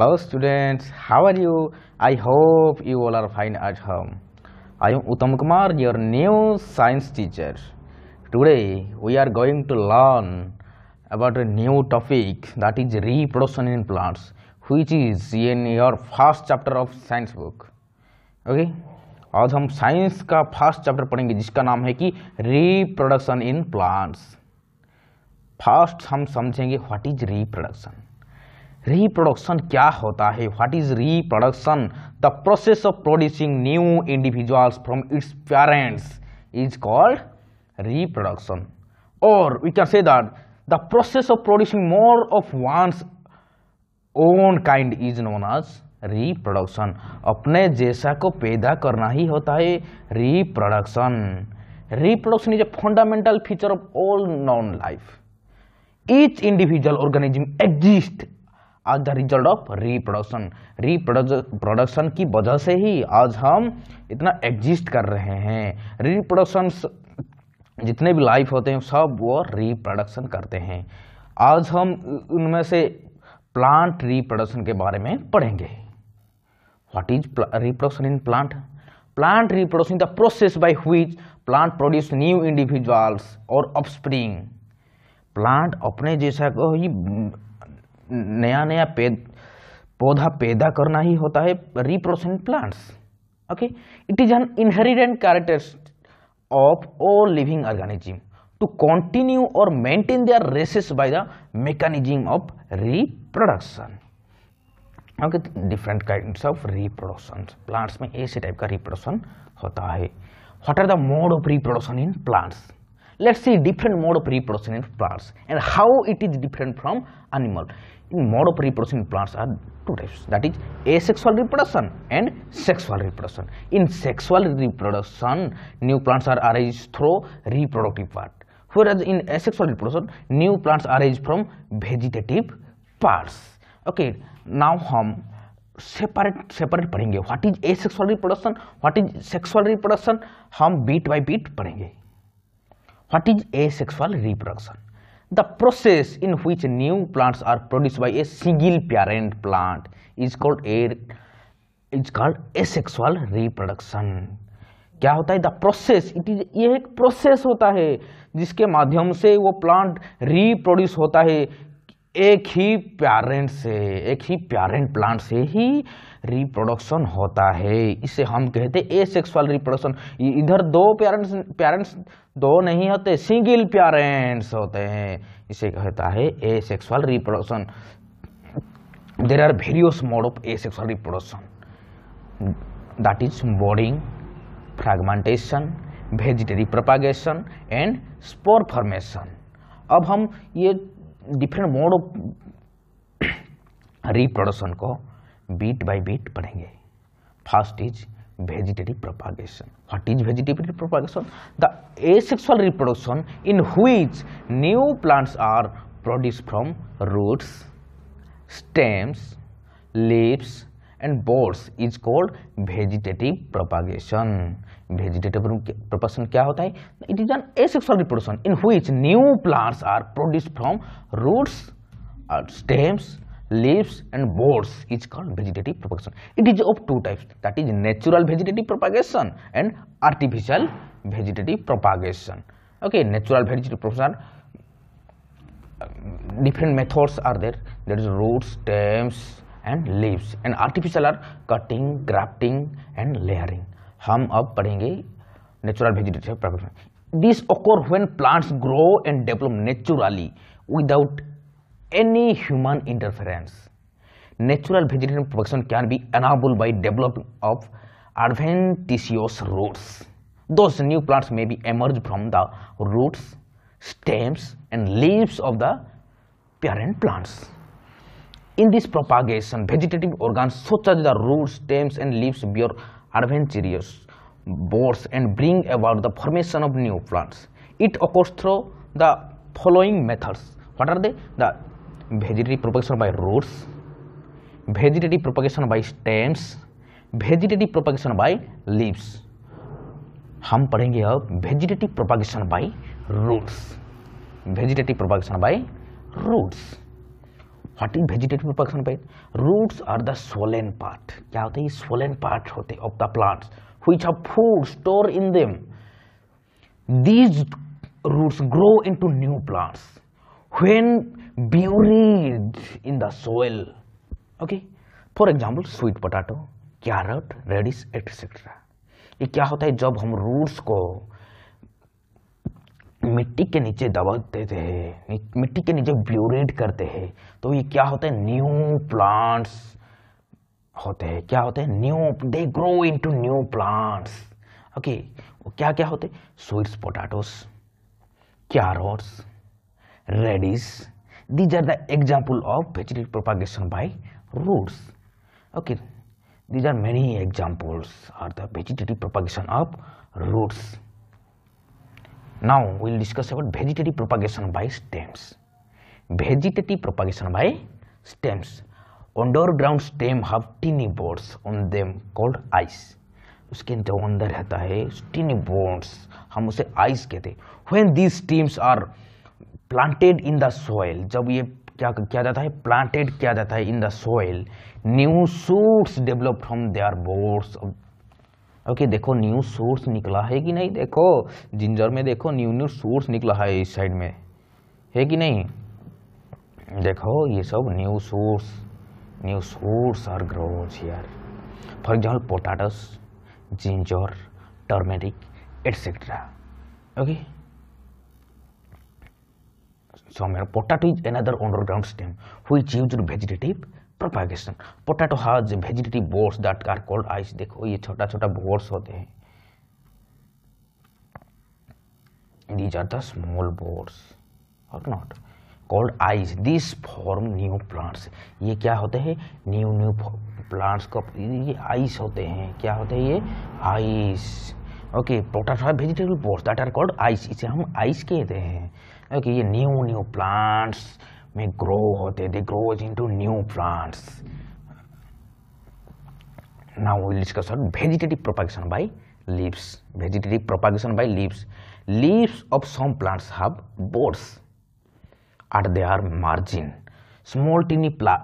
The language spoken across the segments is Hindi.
Hello students, how are you? I hope you all are fine at home. I am Uttam Kumar, your new science teacher. Today we are going to learn about a new topic that is reproduction in plants, which is in your first chapter of science book. Okay? आज हम साइंस का फर्स्ट चैप्टर पढ़ेंगे जिसका नाम है कि रिप्रोडक्शन इन प्लांट्स फर्स्ट हम समझेंगे व्हाट इज रिप्रोडक्शन रिप्रोडक्शन क्या होता है what is reproduction the process of producing new individuals from its parents is called reproduction और we can say that the process of producing more of one's own kind is known as reproduction अपने जैसा को पैदा करना ही होता है reproduction reproduction is a fundamental feature of all non life each individual organism exist as the result of reproduction production की वजह से ही आज हम इतना एग्जिस्ट कर रहे हैं रिप्रोडक्शन जितने भी लाइफ होते हैं सब वो रिप्रोडक्शन करते हैं आज हम उनमें से प्लांट रिप्रोडक्शन के बारे में पढ़ेंगे what is reproduction in plant plant reproduction the process by which plant produce new individuals और ऑफ प्लांट अपने जैसा को ही नया नया पेद पौधा पैदा करना ही होता है reproduction plants okay it is an inherent character of all living organism to continue और maintain their races by the mechanism of reproduction okay different kinds of reproduction plants में ऐसे टाइप का रिप्रोडक्शन होता है what are the mode of reproduction in plants let's see different mode of reproduction in plants and how it is different from animal in mode of reproduction in plants are two types that is asexual reproduction and sexual reproduction in sexual reproduction new plants are arranged through reproductive part whereas in asexual reproduction new plants are arranged from vegetative parts okay now hum separate separate padenge. What is asexual reproduction? What is sexual reproduction? Hum beat by beat padenge. What is asexual reproduction? The process in which new plants are produced by a single parent plant is called a is called asexual reproduction. क्या होता है द प्रोसेस इट इज ये एक प्रोसेस होता है जिसके माध्यम से वो प्लांट रिप्रोड्यूस होता है एक ही पेरेंट से एक ही पेरेंट प्लांट से ही रिप्रोडक्शन होता है इसे हम कहते हैं ए सेक्सुअल रिप्रोडक्शन इधर दो पेरेंट्स पेरेंट्स दो नहीं होते सिंगल पेरेंट्स होते हैं इसे कहता है asexual reproduction there are various mode of asexual reproduction that is budding fragmentation वेजिटेरी प्रोपागेशन एंड स्पोर फॉर्मेशन अब हम ये डिफरेंट मोड ऑफ रिप्रोडक्शन को बीट बाय बीट पढ़ेंगे first is vegetative propagation what is vegetative propagation the asexual reproduction in which new plants are produce from roots stems leaves and buds is called vegetative propagation vegetative propagation क्या होता है it is N a reproduction in हुई new plants are produce from roots stems leaves and buds is called vegetative propagation it is of two types that is natural vegetative propagation and artificial vegetative propagation okay natural vegetative propagation different methods are there there is roots stems and leaves and artificial are cutting grafting and layering हम अब पढ़ेंगे natural vegetative production this occur when plants grow and develop naturally without any human interference natural vegetative production can be enable by developing of adventitious roots. Those new plants may be emerged from the roots, stems and leaves of the parent plants. In this propagation, vegetative organs such as the roots, stems and leaves bear adventitious borers and bring about the formation of new plants. It occurs through the following methods. What are they? The vegetative propagation by roots, vegetative propagation by stems, vegetative propagation by leaves हम पढ़ेंगे अब vegetative propagation by roots vegetative propagation by roots what is vegetative production pipe roots are the swollen part क्या होते हैं स्वलेन पार्ट होते of the plants which are food store in them these roots grow into new plants when buried in the soil okay for example sweet potato carrot radish etcetera ये क्या होता है जब हम रूट्स को मिट्टी के नीचे दबाते थे मिट्टी के नीचे ब्लूरेट करते हैं तो ये क्या होते हैं न्यू प्लांट्स होते हैं क्या होते हैं new they grow into new plants okay वो क्या क्या होते sweets potatoes carrots radish these are the example of vegetable propagation by roots okay these are many examples are the vegetative propagation of roots now we will discuss about vegetative propagation by stems vegetative propagation by stems underground stem have tiny boards on them called eyes उसके जो अंदर रहता है टिनी बोन्स हम उसे आइस कहते हैं when these stems are planted in the soil जब ये क्या किया जाता है प्लांटेड किया जाता है in the soil new shoots develop from their buds okay देखो न्यू सोर्स निकला है कि नहीं देखो जिंजर में देखो न्यू न्यू सोर्स निकला है इस साइड में है कि नहीं देखो ये सब new shoots new shoots are grows यार for example potatoes ginger turmeric etcetera okay मेरा potato is another underground stem हुई चीज vegetative propagation potato has vegetative buds that are called eyes देखो ये छोटा छोटा बोर्स होते हैं these are the small buds और not called eyes this form new plants ये क्या होते हैं न्यू न्यू प्लांट्स को ये आइस होते हैं क्या होते हैं ये eyes okay potato has vegetable buds that are called eyes इसे हम आइस कहते हैं ओके okay, ये new new plants They grow, होते they grows into new now we will discuss vegetative propagation by leaves vegetative propagation by leaves leaves of some plants have buds at their margin small tiny pla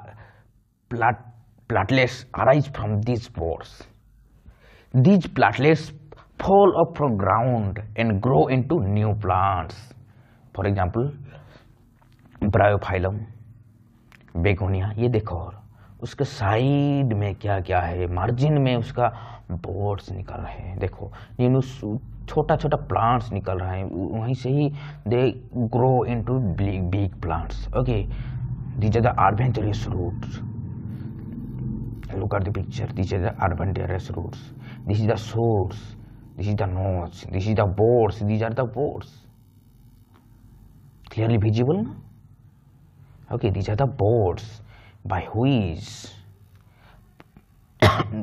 plat platelets arise from these buds these platelets fall up from ground and grow into new plants for example bryophyllum begonia ये देखो और उसके साइड में क्या क्या है मार्जिन में उसका बोर्ड्स निकल रहे हैं देखो इन छोटा छोटा प्लांट्स निकल रहे हैं वहीं से ही they grow into big big plants okay these are the adventitious roots look are the picture these are the adventitious roots this is the shoots this is the nodes this is the buds these are the buds clearly visible ना okay these are the boards by which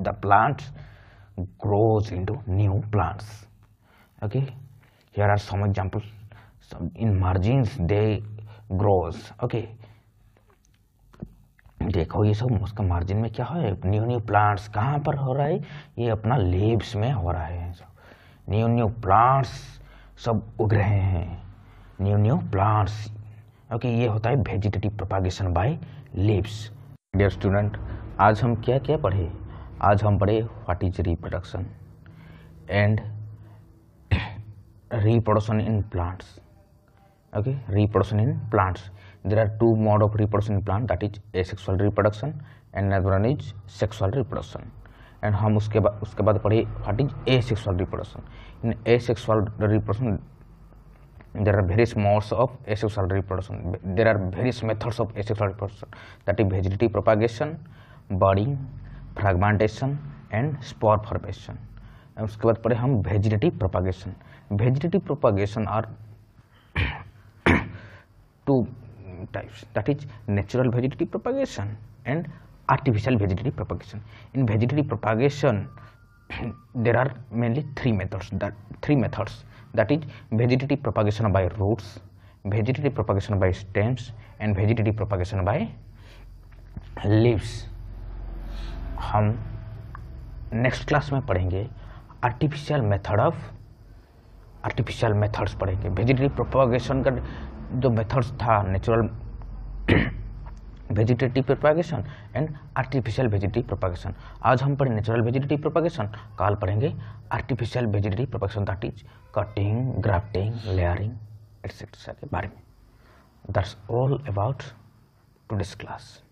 the plant grows into new plants okay here are some examples so in margins they grows okay देखो ये सब उसका मार्जिन में क्या है न्यू न्यू प्लांट्स कहाँ पर हो रहा है ये अपना लीव्स में हो रहा है सब न्यू न्यू प्लांट्स सब उग रहे हैं न्यू न्यू प्लांट्स ओके ये होता है vegetative propagation by leaves dear student आज हम क्या क्या पढ़े आज हम पढ़े what is reproduction and reproduction in plants okay reproduction in plants there are two mode of reproduction in plant that is asexual reproduction and one is sexual reproduction and हम उसके बाद उसके बाद पढ़े what is asexual reproduction in asexual reproduction there are various modes of asexual reproduction. There are various methods of asexual reproduction that is vegetative propagation, budding, fragmentation and spore formation. and uske baad पढ़े hum vegetative propagation vegetative propagation are two types that is natural vegetative propagation and artificial vegetative propagation in vegetative propagation there are mainly three methods that three methods that is vegetative propagation by roots vegetative propagation by stems and vegetative propagation by leaves hum next class mein padhenge artificial method of artificial methods padhenge vegetative propagation ka jo methods tha natural vegetative propagation and artificial vegetative propagation आज हम पढ़े नेचुरल वेजिटेटिव प्रोपागेशन कल पढ़ेंगे artificial vegetative propagation that is cutting grafting layering etcetera के बारे में that's all about today's class